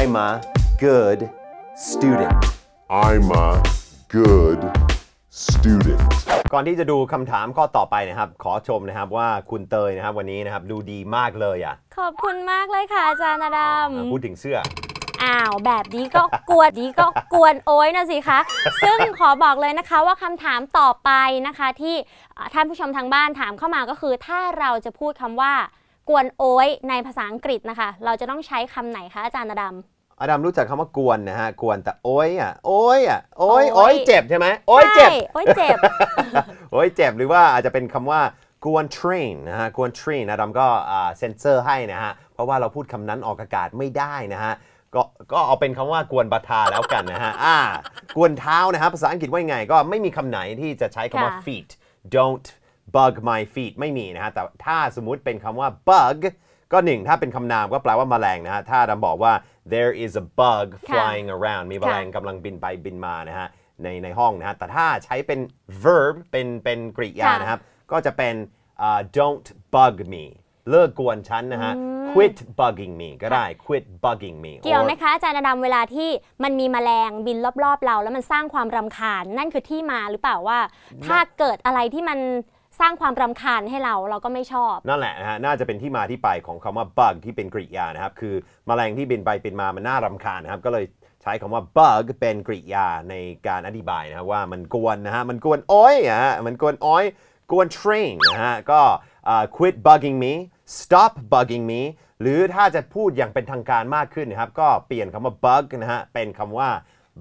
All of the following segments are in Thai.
I'm a good student I'm a good student ก่อนที่จะดูคำถามข้อต่อไปนะครับ ขอชมนะครับว่าคุณเตยนะครับวันนี้นะครับดูดีมากเลยอ่ะ ขอบคุณมากเลยค่ะอาจารย์ดัมพูดถึงเสื้อ อ้าวแบบนี้ก็กวนนี้ก็กวนโอ้ยนะสิคะ ซึ่งขอบอกเลยนะคะว่าคำถามต่อไปนะคะ ที่ท่านผู้ชมทางบ้านถามเข้ามาก็คือถ้าเราจะพูดคำว่ากวนโอ้ยในภาษาอังกฤษนะคะเราจะต้องใช้คำไหนคะ อาจารย์อดัมอดัมรู้จักคำว่ากวนนะฮะกวนแต่โอ้ยอ่ะโอ้ยอ่ะโอ้ยโอ้ยเจ็บใช่ไหมโอ้ยเจ็บโอ้ยเจ็บโอ้ยเจ็บหรือว่าอาจจะเป็นคำว่ากวนเทรนนะฮะกวน t r a นอดำก็เซ็นเซอร์ให้นะฮะเพราะว่าเราพูดคำนั้นออกอากาศไม่ได้นะฮะก็ก็เอาเป็นคำว่ากวนบาทาแล้วกันนะฮะอ่ากวนเท้านะฮะภาษาอังกฤษว่ายังไงก็ไม่มีคำไหนที่จะใช้คำว่า feet don't bug my feet ไม่มีนะฮะ แต่ถ้าสมมุติเป็นคำว่า bug ก็หนึ่ง ถ้าเป็นคำนามก็แปลว่าแมลงนะฮะ ถ้าดำบอกว่า there is a bug flying around มีแมลงกำลังบินไปบินมานะฮะในในห้องนะฮะ แต่ถ้าใช้เป็น verb เป็นเป็นกริยานะครับ ก็จะเป็น uh, don't bug me เลิกกวนฉันนะฮะ quit bugging me ก็ได้ quit bugging me เกี่ยวไหมคะ อาจารย์ดำเวลาที่มันมีแมลงบินรอบ ๆ เราแล้วมันสร้างความรำคาญนั่นคือที่มาหรือเปล่าว่า ถ้าเกิดอะไรที่มันสร้างความรำคาญให้เราเราก็ไม่ชอบนั่นแหละนะฮะน่าจะเป็นที่มาที่ไปของคำว่า bug ที่เป็นกริยานะครับคือมแมลงที่บินไปเป็นมามันน่ารำคาญนะครับก็เลยใช้คำว่า bug เป็นกริยาในการอธิบายนะครับว่ามันกวนนะฮะมันกวนอ้อยอ่ฮะมันกวนอ้อยกวน train นะฮะก็ quit bugging me stop bugging me หรือถ้าจะพูดอย่างเป็นทางการมากขึ้นนะครับก็เปลี่ยนคำว่า bug นะฮะเป็นคำว่า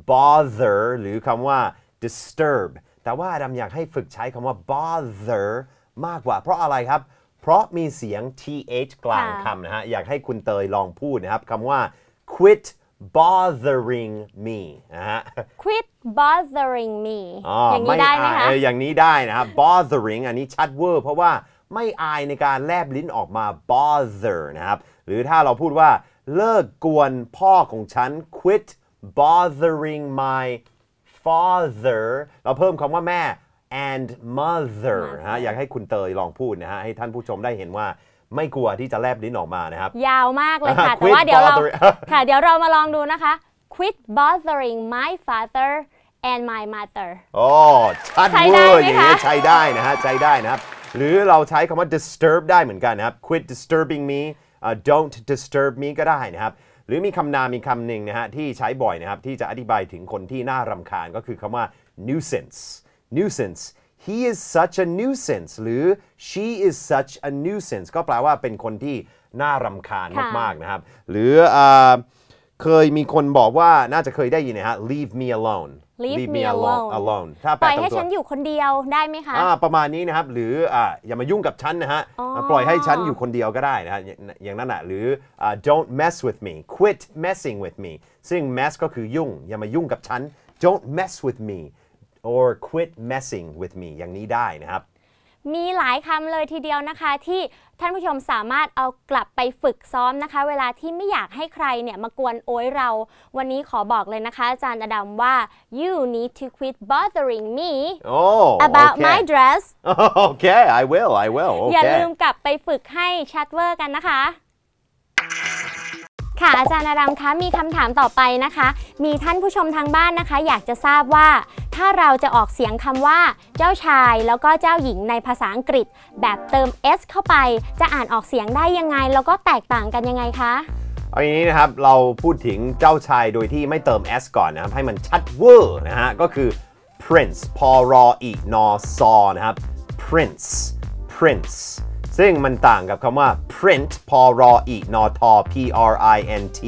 bother หรือคำว่า disturb แต่ว่าดัมอยากให้ฝึกใช้คำว่า bother มากกว่า เพราะอะไรครับ เพราะมีเสียง th กลางคำนะฮะ อยากให้คุณเตยลองพูดนะครับคำว่า quit bothering me นะฮะ quit bothering me อย่างนี้ได้ไหมคะอย่างนี้ได้นะครับ bothering อันนี้ชัดเวอร์เพราะว่าไม่อายในการแลบลิ้นออกมา bother นะครับหรือถ้าเราพูดว่าเลิกกวนพ่อของฉัน quit bothering my father เราเพิ่มคำว่าแม่ and mother ฮะอยากให้คุณเตยลองพูดนะฮะ ให้ท่านผู้ชมได้เห็นว่าไม่กลัวที่จะแลบลิ้นออกมานะครับ ยาวมากเลยค่ะ แต่ว่าเดี๋ยวเราค่ะเดี๋ยวเรามาลองดูนะคะ quit bothering my father and my mother โอ้ชัดเวอร์อย่างนี้ใช้ได้นะฮะใช้ได้นะครับ หรือเราใช้คำว่า disturb ได้เหมือนกันนะครับ quit disturbing me uh, don't disturb me ก็ได้นะครับหรือมีคำนามมีคำหนึ่งนะฮะที่ใช้บ่อยนะครับ ที่จะอธิบายถึงคนที่น่ารำคาญก็คือคำว่า nuisance nuisance he is such a nuisance หรือ she is such a nuisance ก็แปลว่าเป็นคนที่น่ารำคาญมากๆนะครับ หรือเคยมีคนบอกว่าน่าจะเคยได้ยินนะฮะ leave me alone leave, me alone alone ถ้าปล่อยให้ฉันอยู่คนเดียวได้ไหมคะอ่าประมาณนี้นะครับ หรืออ่าอย่ามายุ่งกับฉันนะฮะ ปล่อยให้ฉันอยู่คนเดียวก็ได้นะฮะ อย่างนั้นอ่ะหรืออ่า don't mess with me quit messing with me ซึ่ง mess ก็คือยุ่ง อย่ามายุ่งกับฉัน don't mess with me or quit messing with me อย่างนี้ได้นะครับมีหลายคำเลยทีเดียวนะคะ ที่ท่านผู้ชมสามารถเอากลับไปฝึกซ้อมนะคะ เวลาที่ไม่อยากให้ใครเนี่ยมากวนโอ้ยเราวันนี้ขอบอกเลยนะคะอาจารย์อดัมว่า you need to quit bothering me oh, about okay. my dress okay I will I will okay. อย่าลืมกลับไปฝึกให้ชัดเวอร์กันนะคะค่ะอาจารย์อารัมคะมีคำถามต่อไปนะคะ มีท่านผู้ชมทางบ้านนะคะ อยากจะทราบว่า ถ้าเราจะออกเสียงคำว่าเจ้าชาย แล้วก็เจ้าหญิงในภาษาอังกฤษ แบบเติม s เข้าไป จะอ่านออกเสียงได้ยังไงแล้วก็แตกต่างกันยังไงคะเอาองนี้นะครับเราพูดถึงเจ้าชายโดยที่ไม่เติม s ก่อนนะครับให้มันชัดเวอร์นะฮะก็คือ prince พอรออีกนอซอนะครับ prince prince ซึ่งมันต่างกับคำว่า print พอรออีนอทอ p r i n t